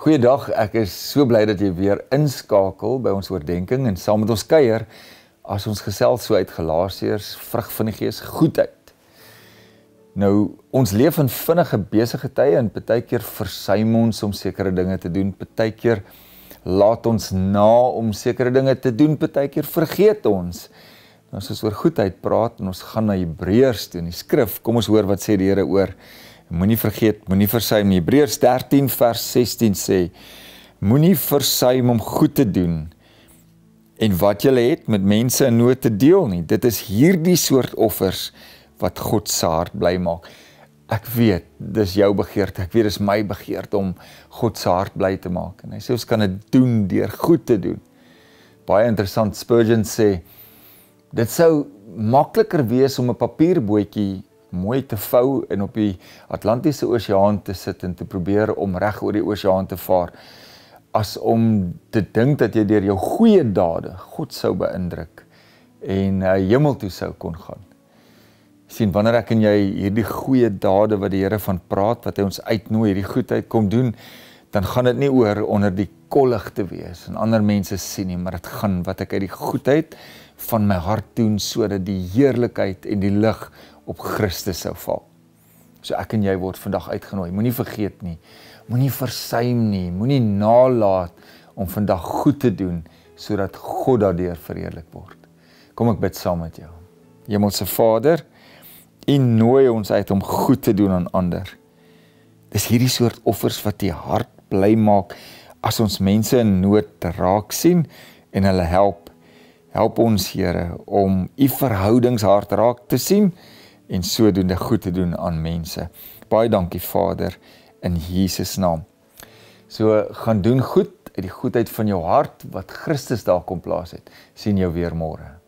Goeiedag, ek is so bly dat jy weer inskakel by ons oordeenking en saam met ons kuier as ons gesels so uit Galasiërs vrug van die Gees goedheid. Nou, ons leef in vinnige besige tye en baie keer versuim ons om sekere dinge te doen, baie keer laat ons na om sekere dinge te doen, baie keer vergeet ons. Ons nou, is oor goedheid praat en ons gaan na Hebreërs toe in die skrif. Kom ons hoor wat sê die Here oor Moenie vergeet, moenie versuim Hebreërs 13 vers 16 sê moenie versuim om goed te doen en wat jy het met mense in nood te deel nie. Dit is hierdie soort offers wat God se hart bly maak. Ek weet, dis jou begeerte. Ek weet dis my begeerte om God se hart bly te maak. En hy sê ons kan dit doen deur goed te doen. Baie interessant Spurgeon sê dit sou makliker wees om 'n papierbootjie mooi te vou en op die Atlantiese Oseaan te sit en te probeer om reg oor die oseaan te vaar as om te dink dat jy deur jou goeie dade God sou beïndruk en uh, hemel toe sou kon gaan. sien wanneer ek en jy hierdie goeie dade wat die Here van praat wat hy ons uitnooi hierdie goedheid kom doen dan gaan dit nie oor onder die kollig te wees en ander mense sien nie maar dit gaan wat ek uit die goedheid van my hart doen sodat die heerlikheid en die lig op Christus sou val. So ek en jy word vandag uitgenooi. Moenie vergeet nie. Moenie versuim nie. Moenie nalat om vandag goed te doen sodat God daardeur verheerlik word. Kom ek bid saam met jou. Hemelse Vader, U nooi ons uit om goed te doen aan ander. Dis hierdie soort offers wat die hart bly maak as ons mense in nood raak sien en hulle help. Help ons Here om U verhoudingshart raak te sien en sodoende goed te doen aan mense. Baie dankie Vader in Jesus naam. So gaan doen goed uit die goedheid van jou hart wat Christus daar kom plaas het. sien jou weer môre.